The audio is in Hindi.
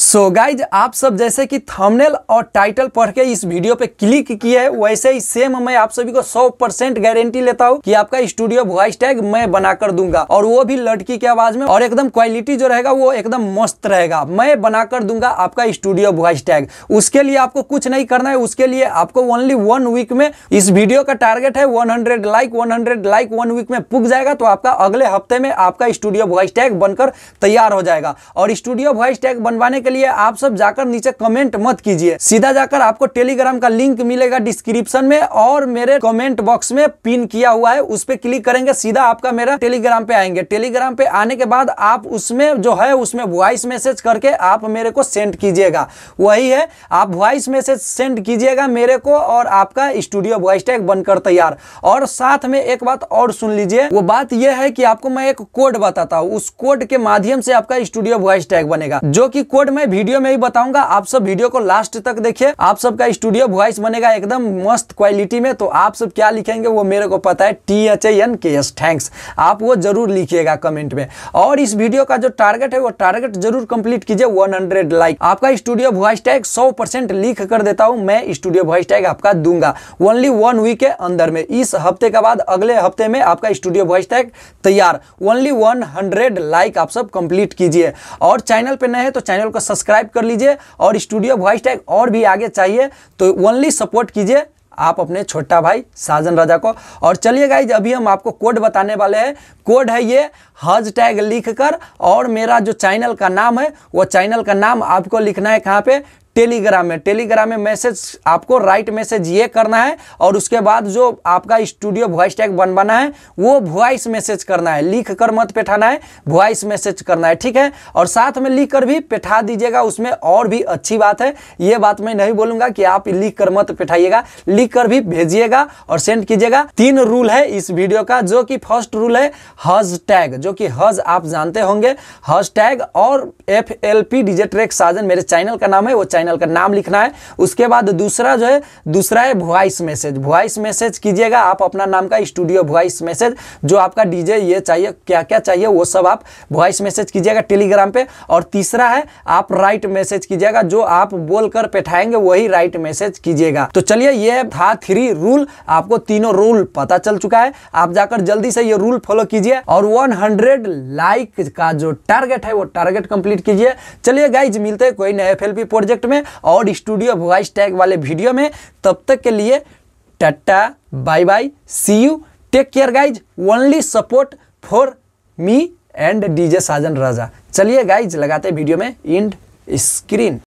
सो so गाइज आप सब जैसे कि थंबनेल और टाइटल पढ़ के इस वीडियो पे क्लिक किए हैं वैसे ही सेम मैं आप सभी को 100 परसेंट गारंटी लेता हूँ कि आपका स्टूडियो वॉइस टैग मैं बनाकर दूंगा और वो भी लड़की की आवाज में और एकदम क्वालिटी जो रहेगा वो एकदम मस्त रहेगा मैं बनाकर दूंगा आपका स्टूडियो वॉइस टैग उसके लिए आपको कुछ नहीं करना है उसके लिए आपको ओनली वन वीक में इस वीडियो का टारगेट है one like one like one week में पुग जाएगा तो आपका अगले हफ्ते में आपका स्टूडियो वॉइस टैग बनकर तैयार हो जाएगा और स्टूडियो वॉइस टैग बनवाने के लिए आप सब जाकर नीचे कमेंट मत कीजिए सीधा जाकर आपको टेलीग्राम का लिंक मिलेगा डिस्क्रिप्शन में और मेरे कमेंट बॉक्स में पिन किया हुआ है उस पर क्लिक करेंगे सीधा आपका मेरा टेलीग्राम पे आएंगे टेलीग्राम पे आने के बाद आप उसमें जो है उसमें वॉइस मैसेज करके आप मेरे को सेंड कीजिएगा वही है आप वॉइस मैसेज सेंड कीजिएगा मेरे को और आपका स्टूडियो वॉइस टैग बनकर तैयार और साथ में एक बात और सुन लीजिए वो बात यह है कि आपको मैं एक कोड बताता हूँ उस कोड के माध्यम से आपका स्टूडियो वॉइस टैग बनेगा जो कि कोड मैं वीडियो में ही बताऊंगा आप सब वीडियो को लास्ट तक देखिए आप सबका स्टूडियो वॉइस बनेगा एकदम मस्त क्वालिटी में तो आप सब क्या लिखेंगे वो मेरे को पता है T H A N K S thanks आप वो जरूर लिखिएगा कमेंट में और इस वीडियो का जो टारगेट है वो टारगेट जरूर कंप्लीट कीजिए 100 लाइक आपका स्टूडियो वॉइस टैग 100 लिख कर देता हूँ मैं स्टूडियो वॉइस टैग आपका दूंगा ओनली वन वीक के अंदर में इस हफ्ते के बाद अगले हफ्ते में आपका स्टूडियो वॉइस टैग तैयार ओनली 100 लाइक आप सब कंप्लीट कीजिए और चैनल पर नए हैं तो चैनल को सब्सक्राइब कर लीजिए और स्टूडियो वॉइस टैग और भी आगे चाहिए तो ओनली सपोर्ट कीजिए आप अपने छोटा भाई साजन राजा को और चलिए गाइज अभी हम आपको कोड बताने वाले हैं कोड है ये हज टैग लिख कर और मेरा जो चैनल का नाम है वो चैनल का नाम आपको लिखना है कहाँ पे टेलीग्राम में टेलीग्राम में मैसेज आपको राइट मैसेज ये करना है और उसके बाद जो आपका स्टूडियो वॉइस टैग बनवाना है वो वॉइस मैसेज करना है लिख कर मत बैठाना है वॉइस मैसेज करना है ठीक है और साथ में लिख कर भी बैठा दीजिएगा उसमें और भी अच्छी बात है ये बात मैं नहीं बोलूंगा कि आप लिख कर मत बैठाइएगा लिख कर भी भेजिएगा और सेंड कीजिएगा तीन रूल है इस वीडियो का जो कि फर्स्ट रूल है हज टैग जो कि हज आप जानते होंगे हज टैग और F L P DJ Sajan मेरे चैनल का नाम है वो चैनल चैनल का नाम लिखना है उसके बाद दूसरा जो है दूसरा है वॉइस मैसेज वॉइस मैसेज कीजिएगा आप अपना नाम का स्टूडियो वॉइस मैसेज जो आपका डीजे ये चाहिए क्या क्या चाहिए वो सब आप वॉइस मैसेज कीजिएगा टेलीग्राम पे और तीसरा है आप राइट मैसेज कीजिएगा जो आप बोलकर बैठाएंगे वही राइट मैसेज कीजिएगा तो चलिए ये था थ्री रूल आपको तीनों रूल पता चल चुका है आप जाकर जल्दी से ये रूल फॉलो कीजिए और वन लाइक का जो टारगेट है वो टारगेट कंप्लीट कीजिए चलिए गाइज मिलते हैं कोई नए एफ प्रोजेक्ट में में और स्टूडियो वॉइस टैग वाले वीडियो में तब तक के लिए tata bye bye see you take care guys only support for me and DJ Sajan Raja चलिए गाइज लगाते वीडियो में इंड स्क्रीन